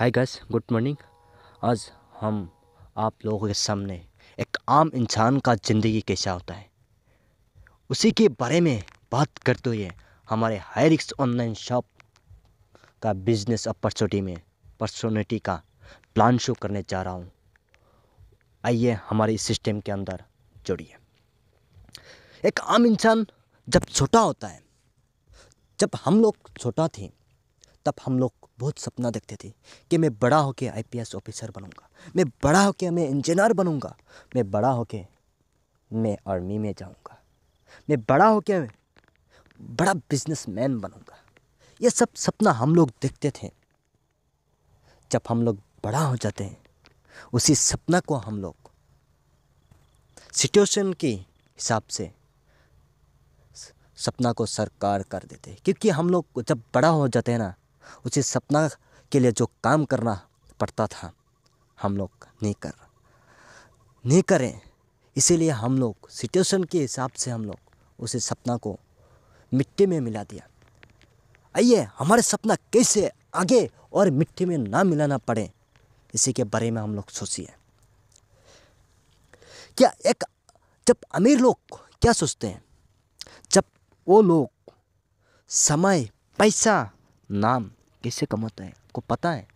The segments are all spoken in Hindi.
हाय गस गुड मॉर्निंग आज हम आप लोगों के सामने एक आम इंसान का ज़िंदगी कैसा होता है उसी के बारे में बात करते हुए हमारे हायरिक्स ऑनलाइन शॉप का बिजनेस अपॉर्चुनिटी में अपॉर्चुनिटी का प्लान शो करने जा रहा हूँ आइए हमारे सिस्टम के अंदर जुड़िए एक आम इंसान जब छोटा होता है जब हम लोग छोटा थे तब हम लोग बहुत सपना देखते थे कि मैं बड़ा होके आईपीएस ऑफिसर बनूंगा मैं बड़ा होके मैं इंजीनियर बनूंगा मैं बड़ा होके मैं आर्मी में जाऊंगा मैं बड़ा होके बड़ा बिजनेसमैन बनूंगा ये सब सपना हम लोग देखते थे जब हम लोग बड़ा हो जाते हैं उसी सपना को हम लोग सिचुएशन के हिसाब से सपना को सरकार कर देते हैं क्योंकि हम लोग जब बड़ा हो जाते हैं ना उसी सपना के लिए जो काम करना पड़ता था हम लोग नहीं कर नहीं करें इसीलिए हम लोग सिचुएशन के हिसाब से हम लोग उसे सपना को मिट्टी में मिला दिया आइए हमारे सपना कैसे आगे और मिट्टी में ना मिलाना पड़े इसी के बारे में हम लोग सोचिए क्या एक जब अमीर लोग क्या सोचते हैं जब वो लोग समय पैसा नाम कैसे कमाता है आपको पता है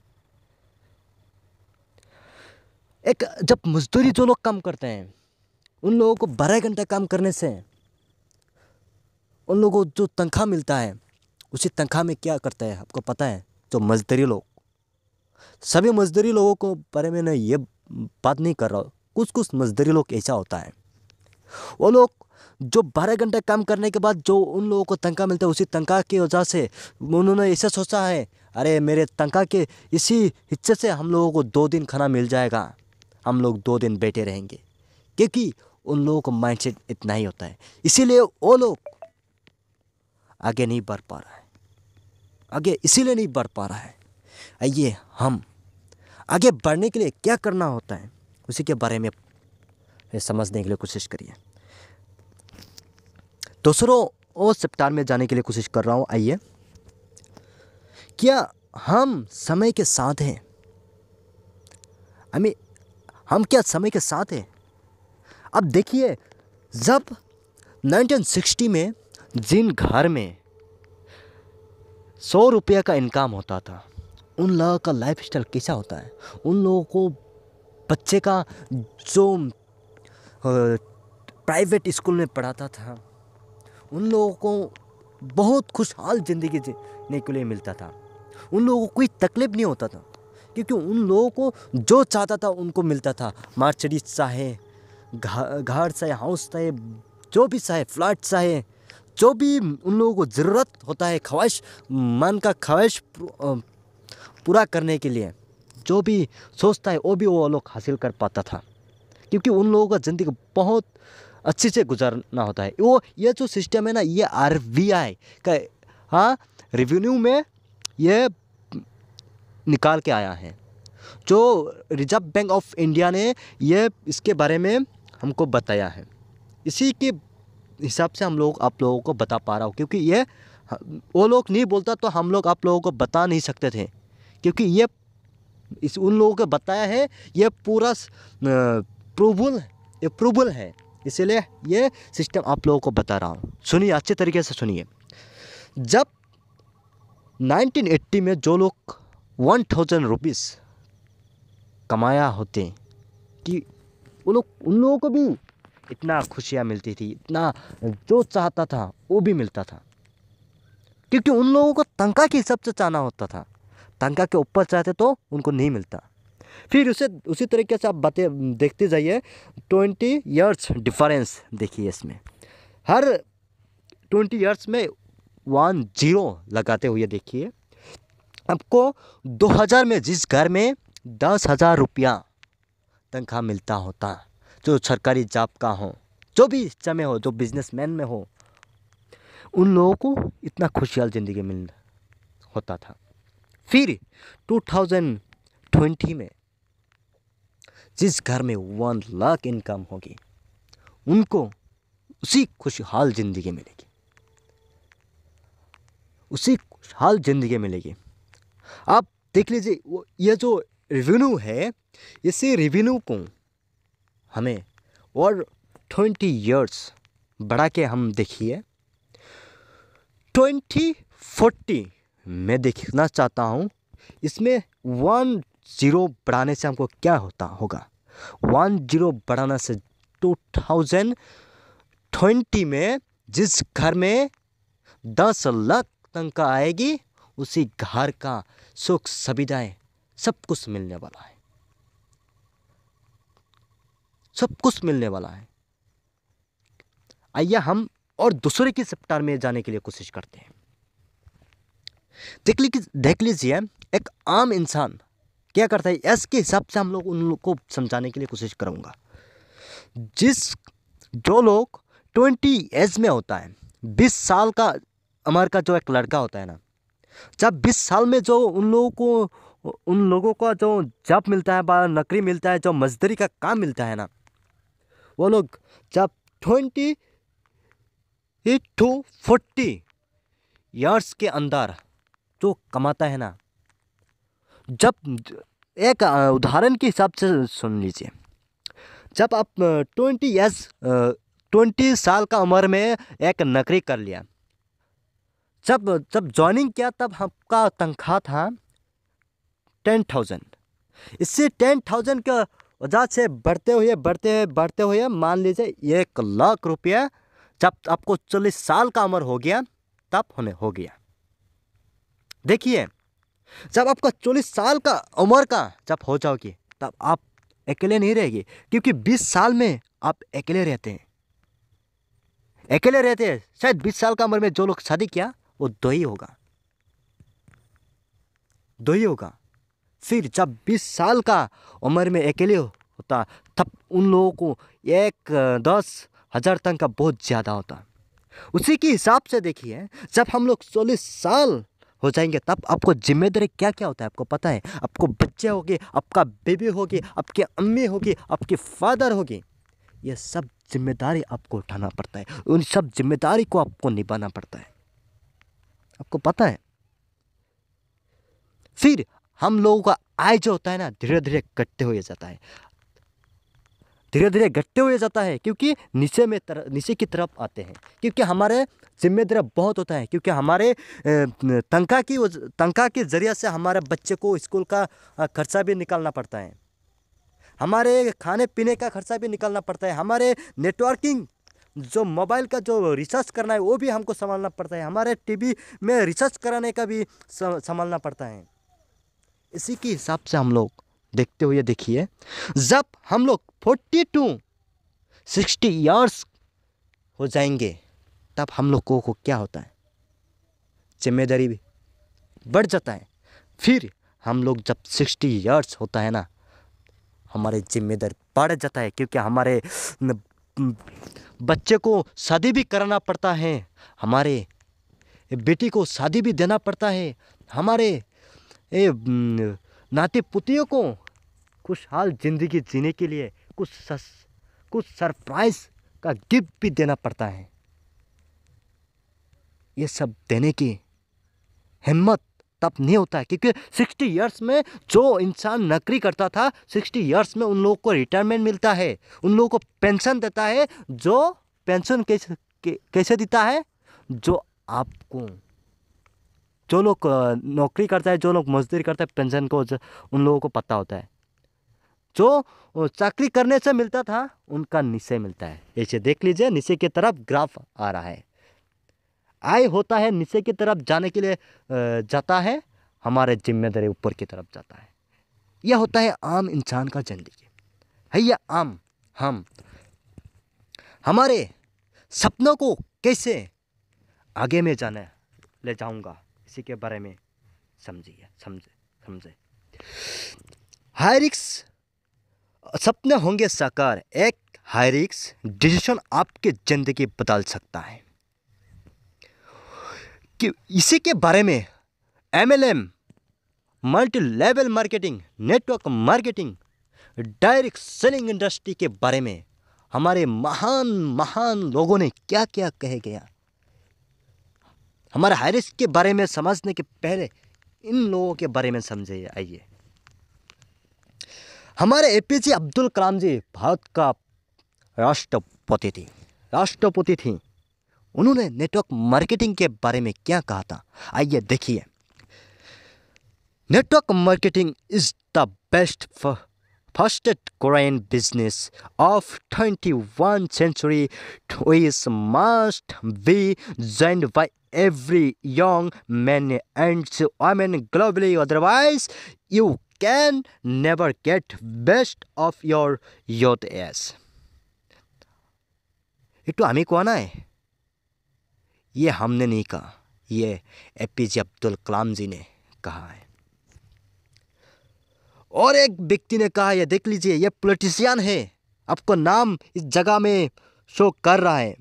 एक जब मजदूरी जो लोग काम करते हैं उन लोगों को बारह घंटे काम करने से उन लोगों को जो तनख्वाह मिलता है उसी तनख्वाह में क्या करता है आपको पता है जो मजदूरी लोग सभी मजदूरी लोगों को बारे में ये बात नहीं कर रहा हूँ कुछ कुछ मजदूरी लोग ऐसा होता है वो लोग जो बारह घंटे काम करने के बाद जो उन लोगों को तनख्वाह मिलता है उसी तनख्वाह की वजह से उन्होंने ऐसे सोचा है अरे मेरे तनख्वाह के इसी हिस्से से हम लोगों को दो दिन खाना मिल जाएगा हम लोग दो दिन बैठे रहेंगे क्योंकि उन लोगों को माइंडसेट इतना ही होता है इसीलिए वो लोग आगे नहीं बढ़ पा रहा है आगे इसीलिए नहीं बढ़ पा रहा है आइए हम आगे बढ़ने के लिए क्या करना होता है उसी के बारे में समझने के लिए कोशिश करिए दूसरों और सप्तार में जाने के लिए कोशिश कर रहा हूँ आइए क्या हम समय के साथ हैं हमें हम क्या समय के साथ हैं अब देखिए जब 1960 में जिन घर में सौ रुपये का इनकम होता था उन लोगों का लाइफ स्टाइल कैसा होता है उन लोगों को बच्चे का जो प्राइवेट स्कूल में पढ़ाता था उन लोगों को बहुत खुशहाल ज़िंदगी जीने के लिए मिलता था उन लोगों को कोई तकलीफ़ नहीं होता था क्योंकि उन लोगों को जो चाहता था उनको मिलता था मार्चडी चाहे घर चाहे हाउस चाहे जो भी चाहे फ्लैट चाहे जो भी उन लोगों को ज़रूरत होता है ख्वाहिश मन का ख्वाहिश पूरा करने के लिए जो भी सोचता है वो भी वो लोग हासिल कर पाता था क्योंकि उन लोगों का ज़िंदगी बहुत अच्छे से गुजारना होता है वो ये जो सिस्टम है ना ये आर आई का हाँ रिवेन्यू में ये निकाल के आया है जो रिजर्व बैंक ऑफ इंडिया ने ये इसके बारे में हमको बताया है इसी के हिसाब से हम लोग आप लोगों को बता पा रहा हूँ क्योंकि ये वो लोग नहीं बोलता तो हम लोग आप लोगों को बता नहीं सकते थे क्योंकि ये इस उन लोगों को बताया है ये पूरा प्रूवल अप्रूवल है इसीलिए ये सिस्टम आप लोगों को बता रहा हूँ सुनिए अच्छे तरीके से सुनिए जब 1980 में जो लोग वन थाउजेंड रुपीज़ कमाया होते कि वो लोग उन लोगों को भी इतना खुशियाँ मिलती थी इतना जो चाहता था वो भी मिलता था क्योंकि उन लोगों को तंका के हिसाब से चाहना होता था तंका के ऊपर चाहते तो उनको नहीं मिलता फिर उसे उसी तरीके से आप बातें देखते जाइए ट्वेंटी ईयर्स डिफरेंस देखिए इसमें हर ट्वेंटी ईयर्स में वन जीरो लगाते हुए देखिए आपको दो हज़ार में जिस घर में दस हज़ार रुपया तनख्वाह मिलता होता जो सरकारी जॉब का हो जो भी हिस्सा में हो जो बिजनेसमैन में हो उन लोगों को इतना खुशहाल ज़िंदगी मिल होता था फिर 2020 में जिस घर में वन लाख इनकम होगी उनको उसी खुशहाल ज़िंदगी मिलेगी उसी खुशहाल ज़िंदगी मिलेगी आप देख लीजिए वो ये जो रेवेन्यू है इसी रेवेन्यू को हमें और ट्वेंटी ईयर्स बढ़ा के हम देखिए ट्वेंटी फोर्टी मैं देखना चाहता हूँ इसमें वन ज़ीरो बढ़ाने से हमको क्या होता होगा वन जीरो बढ़ाना से टू थाउजेंड ट्वेंटी में जिस घर में दस लाख तंका आएगी उसी घर का सुख सुविधाएं सब कुछ मिलने वाला है सब कुछ मिलने वाला है आइए हम और दूसरे की सेप्टर में जाने के लिए कोशिश करते हैं देख लीजिए देख लीजिए एक आम इंसान क्या करता है एस के हिसाब से हम लोग उन लोग को समझाने के लिए कोशिश करूँगा जिस जो लोग ट्वेंटी एज में होता है बीस साल का अमर का जो एक लड़का होता है ना जब बीस साल में जो उन लोगों को उन लोगों का जो जॉब मिलता है नौकरी मिलता है जो मजदूरी का काम मिलता है ना वो लोग जब ट्वेंटी टू फोर्टी ईयर्स के अंदर जो कमाता है ना जब एक उदाहरण के हिसाब से सुन लीजिए जब आप ट्वेंटी ईयर्स ट्वेंटी साल का उम्र में एक नौकरी कर लिया जब जब ज्वाइनिंग किया तब आपका तनख्वाह था टेन थाउजेंड इससे टेन थाउजेंड के वजह से बढ़ते हुए बढ़ते हुए बढ़ते हुए मान लीजिए एक लाख रुपया जब आपको चालीस साल का उम्र हो गया तब होने हो गया देखिए जब आपका चालीस साल का उम्र का जब हो जाओगे तब आप अकेले नहीं रहेंगे क्योंकि बीस साल में आप अकेले रहते हैं अकेले रहते हैं शायद बीस साल का उम्र में जो लोग शादी किया वो दो ही होगा दो ही होगा फिर जब बीस साल का उम्र में अकेले होता तब उन लोगों को एक दस हज़ार तक का बहुत ज़्यादा होता उसी के हिसाब से देखिए जब हम लोग चालीस साल हो जाएंगे तब आपको जिम्मेदारी क्या क्या होता है आपको पता है आपको बच्चे होगी आपका बेबी होगी आपके अम्मी होगी आपके फादर होगी ये सब जिम्मेदारी आपको उठाना पड़ता है उन सब जिम्मेदारी को आपको निभाना पड़ता है आपको पता है फिर हम लोगों का आय जो होता है ना धीरे धीरे घटते हुए जाता है धीरे धीरे घटते हुए जाता है क्योंकि नीचे में तर नीचे की तरफ आते हैं क्योंकि हमारे जिम्मेदार बहुत होता है क्योंकि हमारे तनख्वाह की तनख्वाह के ज़रिए से हमारे बच्चे को स्कूल का खर्चा भी निकालना पड़ता है हमारे खाने पीने का खर्चा भी निकालना पड़ता है हमारे नेटवर्किंग जो मोबाइल का जो रिसर्च करना है वो भी हमको संभालना पड़ता है हमारे टीवी में रिसर्च कराने का भी संभालना पड़ता है इसी के हिसाब से हम लोग देखते हुए देखिए जब हम लोग फोर्टी टू सिक्सटी ईयर्स हो जाएंगे तब हम लोगों को क्या होता है जिम्मेदारी भी बढ़ जाता है फिर हम लोग जब सिक्सटी ईयर्स होता है ना हमारे जिम्मेदारी बढ़ जाता है क्योंकि हमारे बच्चे को शादी भी कराना पड़ता है हमारे बेटी को शादी भी देना पड़ता है हमारे ए, नाते पुतियों को खुशहाल ज़िंदगी जीने के लिए कुछ सस, कुछ सरप्राइज़ का गिफ्ट भी देना पड़ता है ये सब देने की हिम्मत तब नहीं होता है क्योंकि सिक्सटी ईयर्स में जो इंसान नौकरी करता था सिक्सटी ईयर्स में उन लोगों को रिटायरमेंट मिलता है उन लोगों को पेंशन देता है जो पेंशन कैसे कैसे देता है जो आपको जो लोग नौकरी करता है जो लोग मजदूरी करता है पेंशन को उन लोगों को पता होता है जो चाकरी करने से मिलता था उनका निश्चय मिलता है ऐसे देख लीजिए निश्चय की तरफ ग्राफ आ रहा है आय होता है नीचे की तरफ जाने के लिए जाता है हमारे जिम्मेदारी ऊपर की तरफ जाता है यह होता है आम इंसान का ज़िंदगी है यह आम हम हमारे सपनों को कैसे आगे में जाने ले जाऊंगा इसी के बारे में समझिए समझे समझे हायरिक्स सपने होंगे साकार एक हायरिक्स डिसीजन आपके ज़िंदगी बदल सकता है कि इसी के बारे में MLM multi level marketing network marketing direct selling industry के बारे में हमारे महान महान लोगों ने क्या क्या कह गया हमारे हायरिस के बारे में समझने के पहले इन लोगों के बारे में समझे आइए हमारे A P J Abdul Kalam ji Bharat का राष्ट्रपति थी राष्ट्रपति थी उन्होंने नेटवर्क मार्केटिंग के बारे में क्या कहा था आइए देखिए network marketing is the best first Korean business of twenty one century must be join by every young man and women globally otherwise you can never get best of your youth as एक तो हमें कहना है ये हमने नहीं कहा ये ए पी जे अब्दुल कलाम जी ने कहा है और एक व्यक्ति ने कहा यह देख लीजिए यह पोलिटिशियन है आपको नाम इस जगह में शो कर रहा है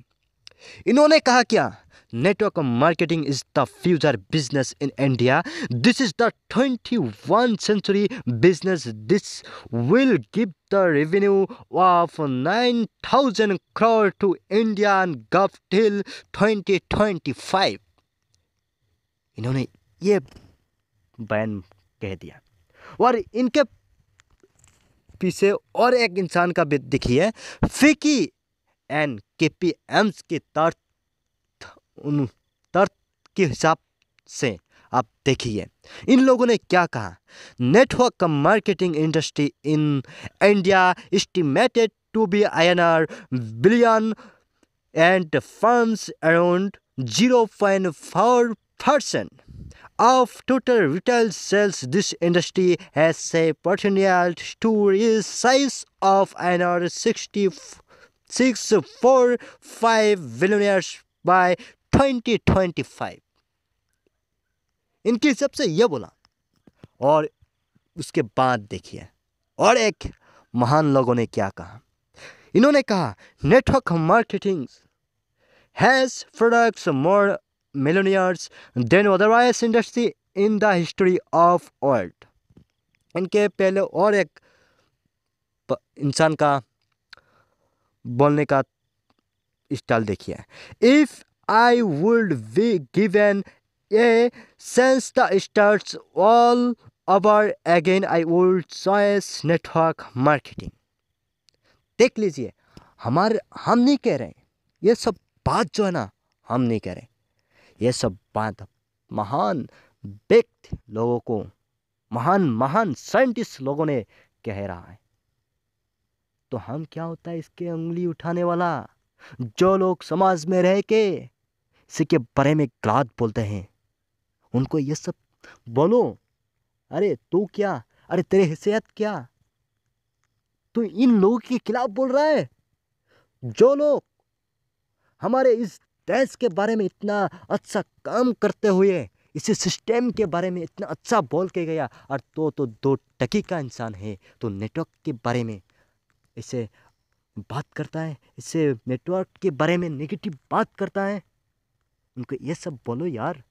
इन्होंने कहा क्या network marketing is the future business in India. This is the 21st century business. This will give the revenue of 9,000 crore to India and Gov till 2025. इन्होंने ये बयान कह दिया और इनके पीछे और एक इंसान का भी दिखी है फिकी एंड के पी एम्स के तर्ज उन तर्क के हिसाब से आप देखिए इन लोगों ने क्या कहा network marketing industry in India estimated to be I N R billion and funds around zero point four percent of total retail sales this industry has a potential to R sixty six four five billionaires by 2025 इनकी हिसाब से यह बोला और उसके बाद देखिए और एक महान लोगों ने क्या कहा इन्होंने कहा network marketing has products more millionaires than otherwise industry in the history of world इनके पहले और एक इंसान का बोलने का स्टाइल देखिए if I would be given a since the starts all over again I would choose network marketing देख लीजिए हमारे हम नहीं कह रहे ये सब बात जो है ना हम नहीं कह रहे ये सब बात महान व्यक्ति लोगों को महान महान साइंटिस्ट लोगों ने कह रहा है तो हम क्या होता है इसके उंगली उठाने वाला जो लोग समाज में रह के इसी के बारे में गलत बोलते हैं उनको ये सब बोलो अरे तू क्या अरे तेरे हिस्सेत क्या तू इन लोगों के खिलाफ बोल रहा है जो लोग हमारे इस देश के बारे में इतना अच्छा काम करते हुए इसी सिस्टम के बारे में इतना अच्छा बोल के गया और तो तो दो टकी का इंसान है तो नेटवर्क के बारे में इसे बात करता है इसे नेटवर्क के बारे में नेगेटिव बात करता है उनको ये सब बोलो यार